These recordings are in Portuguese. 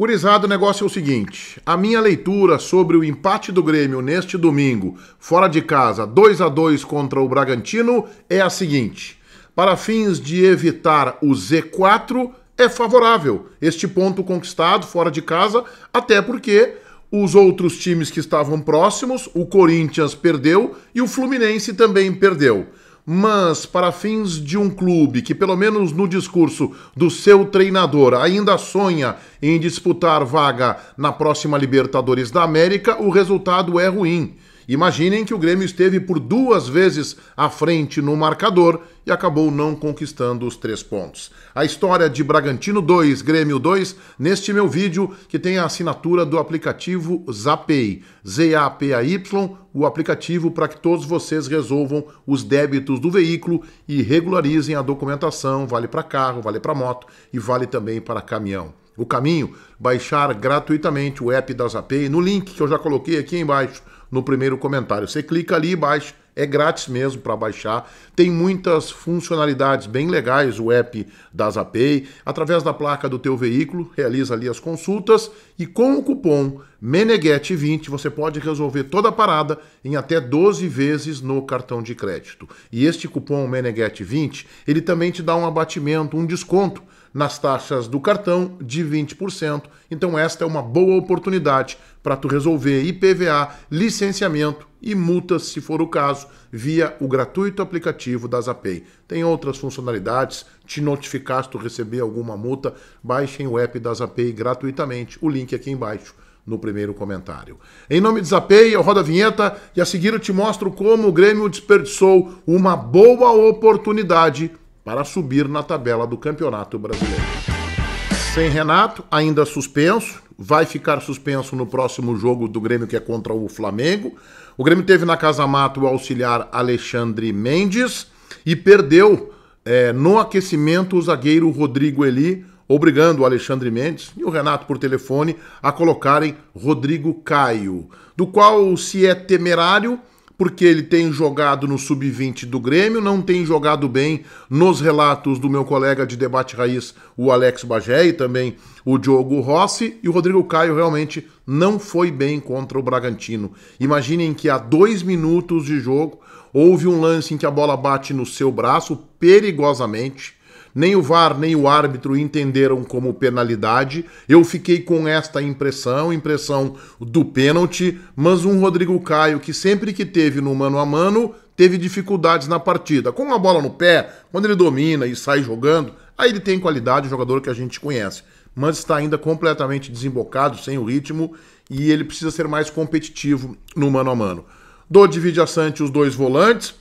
Gurizado, o negócio é o seguinte: a minha leitura sobre o empate do Grêmio neste domingo, fora de casa, 2 a 2 contra o Bragantino, é a seguinte: para fins de evitar o Z4, é favorável este ponto conquistado fora de casa, até porque os outros times que estavam próximos, o Corinthians perdeu e o Fluminense também perdeu mas para fins de um clube que, pelo menos no discurso do seu treinador, ainda sonha em disputar vaga na próxima Libertadores da América, o resultado é ruim. Imaginem que o Grêmio esteve por duas vezes à frente no marcador e acabou não conquistando os três pontos. A história de Bragantino 2, Grêmio 2, neste meu vídeo que tem a assinatura do aplicativo Zapay, Z-A-P-A-Y, o aplicativo para que todos vocês resolvam os débitos do veículo e regularizem a documentação, vale para carro, vale para moto e vale também para caminhão. O caminho, baixar gratuitamente o app da Zapay no link que eu já coloquei aqui embaixo no primeiro comentário. Você clica ali e baixa, é grátis mesmo para baixar. Tem muitas funcionalidades bem legais o app da Zapay. Através da placa do teu veículo, realiza ali as consultas e com o cupom Meneguete20 você pode resolver toda a parada em até 12 vezes no cartão de crédito. E este cupom Meneguete20, ele também te dá um abatimento, um desconto nas taxas do cartão de 20%. Então esta é uma boa oportunidade para tu resolver IPVA, licenciamento e multas, se for o caso, via o gratuito aplicativo da Zapay. Tem outras funcionalidades, te notificar se tu receber alguma multa, baixem o app da Zapay gratuitamente, o link aqui embaixo no primeiro comentário. Em nome de Zapay, eu rodo a vinheta e a seguir eu te mostro como o Grêmio desperdiçou uma boa oportunidade para subir na tabela do Campeonato Brasileiro. Sem Renato, ainda suspenso. Vai ficar suspenso no próximo jogo do Grêmio, que é contra o Flamengo. O Grêmio teve na Casa Mato o auxiliar Alexandre Mendes e perdeu é, no aquecimento o zagueiro Rodrigo Eli, obrigando o Alexandre Mendes e o Renato por telefone a colocarem Rodrigo Caio, do qual, se é temerário, porque ele tem jogado no sub-20 do Grêmio, não tem jogado bem nos relatos do meu colega de debate raiz, o Alex Bagé, e também o Diogo Rossi, e o Rodrigo Caio realmente não foi bem contra o Bragantino. Imaginem que há dois minutos de jogo houve um lance em que a bola bate no seu braço perigosamente nem o VAR nem o árbitro entenderam como penalidade. Eu fiquei com esta impressão, impressão do pênalti, mas um Rodrigo Caio que sempre que teve no mano a mano teve dificuldades na partida. Com a bola no pé, quando ele domina e sai jogando, aí ele tem qualidade, jogador que a gente conhece, mas está ainda completamente desembocado, sem o ritmo, e ele precisa ser mais competitivo no mano a mano. Do divide a Sante os dois volantes,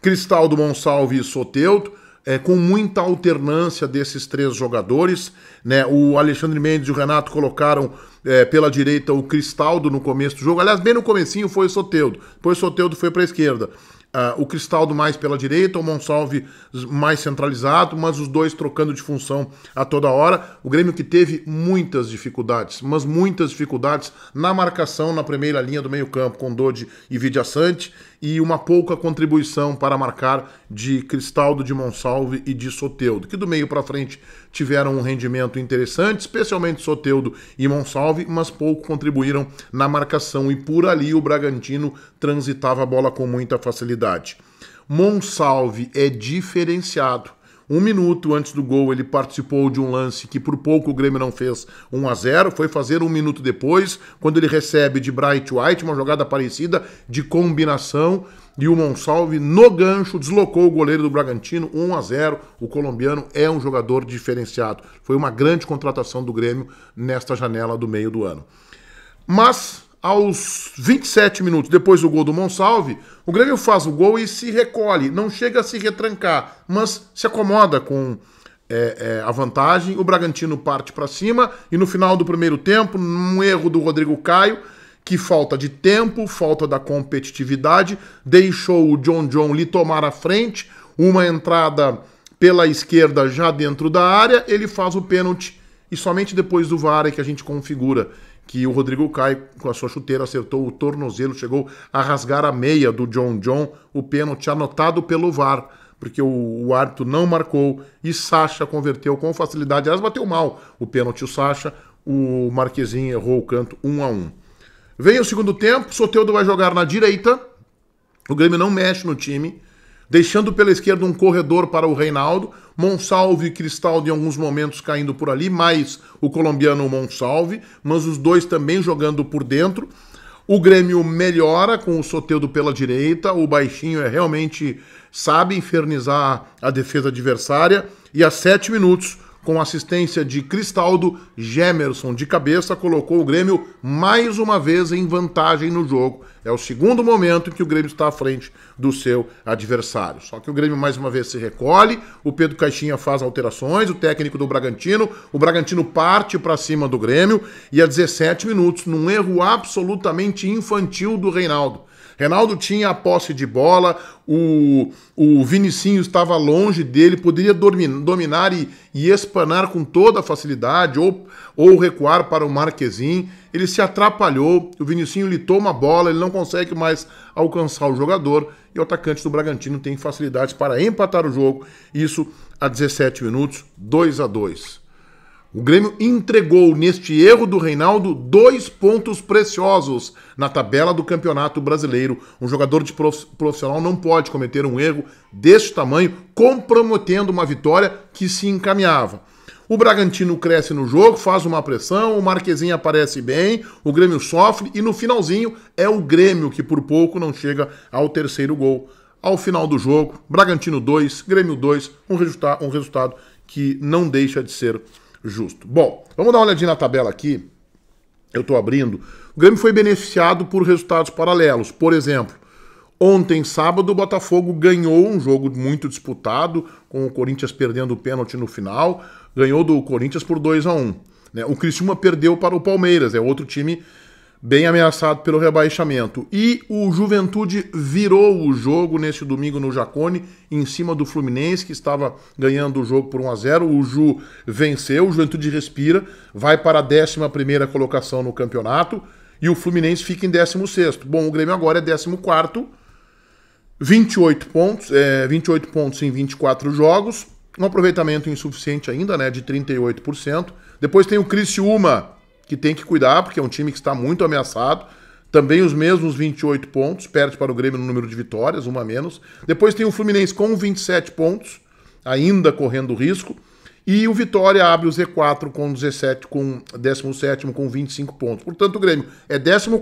Cristaldo Monsalve e Soteuto é, com muita alternância desses três jogadores. Né? O Alexandre Mendes e o Renato colocaram é, pela direita o Cristaldo no começo do jogo. Aliás, bem no comecinho foi o Soteudo, depois o Soteudo foi para a esquerda. Uh, o Cristaldo mais pela direita, o Monsalve mais centralizado, mas os dois trocando de função a toda hora. O Grêmio que teve muitas dificuldades, mas muitas dificuldades na marcação na primeira linha do meio-campo, com Dodi e Vidia Sante, e uma pouca contribuição para marcar de Cristaldo, de Monsalve e de Soteudo, que do meio para frente tiveram um rendimento interessante, especialmente Soteudo e Monsalve, mas pouco contribuíram na marcação, e por ali o Bragantino transitava a bola com muita facilidade oportunidade. Monsalve é diferenciado. Um minuto antes do gol, ele participou de um lance que por pouco o Grêmio não fez 1 a 0 Foi fazer um minuto depois, quando ele recebe de Bright White uma jogada parecida de combinação. E o Monsalve, no gancho, deslocou o goleiro do Bragantino 1 a 0 O colombiano é um jogador diferenciado. Foi uma grande contratação do Grêmio nesta janela do meio do ano. Mas aos 27 minutos depois do gol do Monsalve, o Grêmio faz o gol e se recolhe, não chega a se retrancar, mas se acomoda com é, é, a vantagem. O Bragantino parte para cima e no final do primeiro tempo, um erro do Rodrigo Caio, que falta de tempo, falta da competitividade, deixou o John John lhe tomar a frente, uma entrada pela esquerda já dentro da área, ele faz o pênalti e somente depois do VAR é que a gente configura que o Rodrigo Caio, com a sua chuteira, acertou o tornozelo, chegou a rasgar a meia do John John, o pênalti anotado pelo VAR, porque o, o árbitro não marcou e Sacha converteu com facilidade. Aliás, bateu mal o pênalti, o Sacha, o Marquezinho errou o canto 1 um a 1 um. Vem o segundo tempo, Soteudo vai jogar na direita, o Grêmio não mexe no time, deixando pela esquerda um corredor para o Reinaldo, Monsalve e Cristaldo em alguns momentos caindo por ali, mais o colombiano Monsalve, mas os dois também jogando por dentro. O Grêmio melhora com o Soteudo pela direita, o Baixinho é realmente sabe infernizar a defesa adversária e a sete minutos com assistência de Cristaldo, Gemerson de cabeça colocou o Grêmio mais uma vez em vantagem no jogo. É o segundo momento em que o Grêmio está à frente do seu adversário. Só que o Grêmio mais uma vez se recolhe, o Pedro Caixinha faz alterações, o técnico do Bragantino, o Bragantino parte para cima do Grêmio e a 17 minutos, num erro absolutamente infantil do Reinaldo. Reinaldo tinha a posse de bola, o, o Vinicinho estava longe dele, poderia dominar e, e espanar com toda a facilidade, ou, ou recuar para o Marquezin. Ele se atrapalhou, o Vinicinho lhe toma a bola, ele não consegue mais alcançar o jogador, e o atacante do Bragantino tem facilidades para empatar o jogo. Isso a 17 minutos, 2 a 2 o Grêmio entregou neste erro do Reinaldo dois pontos preciosos na tabela do Campeonato Brasileiro. Um jogador de profissional não pode cometer um erro deste tamanho, comprometendo uma vitória que se encaminhava. O Bragantino cresce no jogo, faz uma pressão, o Marquezinho aparece bem, o Grêmio sofre e no finalzinho é o Grêmio que por pouco não chega ao terceiro gol. Ao final do jogo, Bragantino 2, Grêmio 2, um, resulta um resultado que não deixa de ser justo. Bom, vamos dar uma olhadinha na tabela aqui. Eu estou abrindo. O Grêmio foi beneficiado por resultados paralelos. Por exemplo, ontem, sábado, o Botafogo ganhou um jogo muito disputado, com o Corinthians perdendo o pênalti no final. Ganhou do Corinthians por 2 a 1 um. Né? O Criciúma perdeu para o Palmeiras, é outro time bem ameaçado pelo rebaixamento. E o Juventude virou o jogo neste domingo no Jacone, em cima do Fluminense, que estava ganhando o jogo por 1 a 0 O Ju venceu, o Juventude respira, vai para a 11 colocação no campeonato e o Fluminense fica em 16. Bom, o Grêmio agora é 14. 28 pontos, é, 28 pontos em 24 jogos, um aproveitamento insuficiente ainda, né, de 38%. Depois tem o Criciúma, que tem que cuidar, porque é um time que está muito ameaçado. Também os mesmos 28 pontos, perde para o Grêmio no número de vitórias, uma a menos. Depois tem o Fluminense com 27 pontos, ainda correndo risco. E o Vitória abre o Z4 com 17, com 17 com 25 pontos. Portanto, o Grêmio é 14,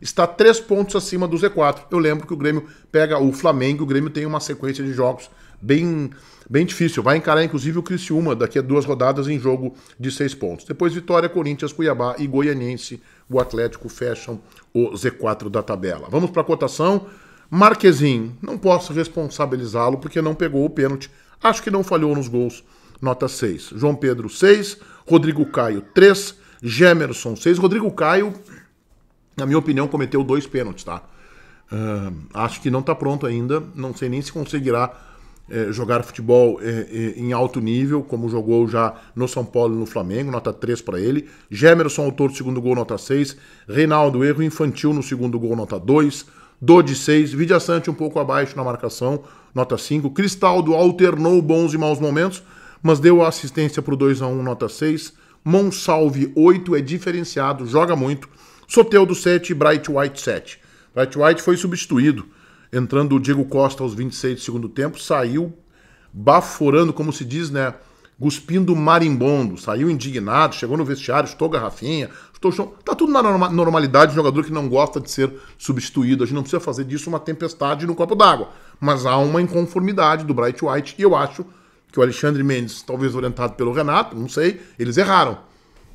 está 3 pontos acima do Z4. Eu lembro que o Grêmio pega o Flamengo, o Grêmio tem uma sequência de jogos bem, bem difícil. Vai encarar, inclusive, o Criciúma daqui a duas rodadas em jogo de seis pontos. Depois Vitória, Corinthians, Cuiabá e Goianiense, o Atlético fecham o Z4 da tabela. Vamos para a cotação. Marquezinho, não posso responsabilizá-lo porque não pegou o pênalti. Acho que não falhou nos gols. Nota 6. João Pedro, 6. Rodrigo Caio, 3. Gemerson, 6. Rodrigo Caio, na minha opinião, cometeu dois pênaltis, tá? Uh, acho que não está pronto ainda. Não sei nem se conseguirá é, jogar futebol é, é, em alto nível, como jogou já no São Paulo e no Flamengo, nota 3 para ele. Gemerson, autor do segundo gol, nota 6. Reinaldo, erro infantil no segundo gol, nota 2. Dodi, 6. Vidiaçante, um pouco abaixo na marcação, nota 5. Cristaldo alternou bons e maus momentos, mas deu assistência para o 2x1, nota 6. Monsalve, 8. É diferenciado, joga muito. Soteudo, 7. Bright White, 7. Bright White foi substituído entrando o Diego Costa aos 26 do segundo tempo, saiu baforando, como se diz, né? Guspindo marimbondo, saiu indignado, chegou no vestiário, estou garrafinha, estou chão. Tá tudo na normalidade de jogador que não gosta de ser substituído. A gente não precisa fazer disso uma tempestade no copo d'água. Mas há uma inconformidade do Bright White e eu acho que o Alexandre Mendes, talvez orientado pelo Renato, não sei, eles erraram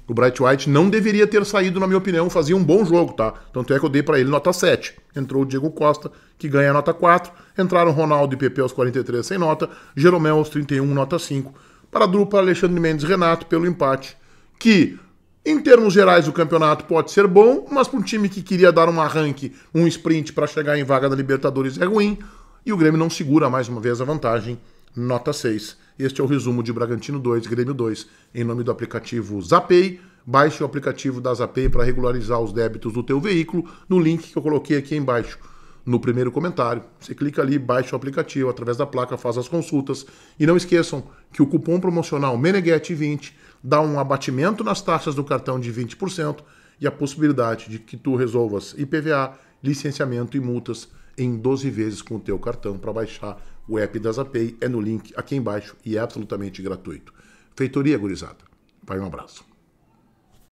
o Bright White não deveria ter saído, na minha opinião, fazia um bom jogo, tá? Tanto é que eu dei para ele nota 7. Entrou o Diego Costa, que ganha nota 4. Entraram Ronaldo e Pepe aos 43 sem nota. Jeromel aos 31, nota 5. Para a dupla Alexandre Mendes e Renato pelo empate, que em termos gerais, o campeonato pode ser bom, mas para um time que queria dar um arranque, um sprint para chegar em vaga da Libertadores é ruim. E o Grêmio não segura mais uma vez a vantagem nota 6. Este é o resumo de Bragantino 2, Grêmio 2, em nome do aplicativo Zapay. Baixe o aplicativo da Zapay para regularizar os débitos do teu veículo no link que eu coloquei aqui embaixo no primeiro comentário. Você clica ali, baixa o aplicativo, através da placa faz as consultas. E não esqueçam que o cupom promocional Meneguete 20 dá um abatimento nas taxas do cartão de 20% e a possibilidade de que tu resolvas IPVA, licenciamento e multas em 12 vezes com o teu cartão para baixar o app da Zapay. É no link aqui embaixo e é absolutamente gratuito. Feitoria, gurizada. Vai um abraço.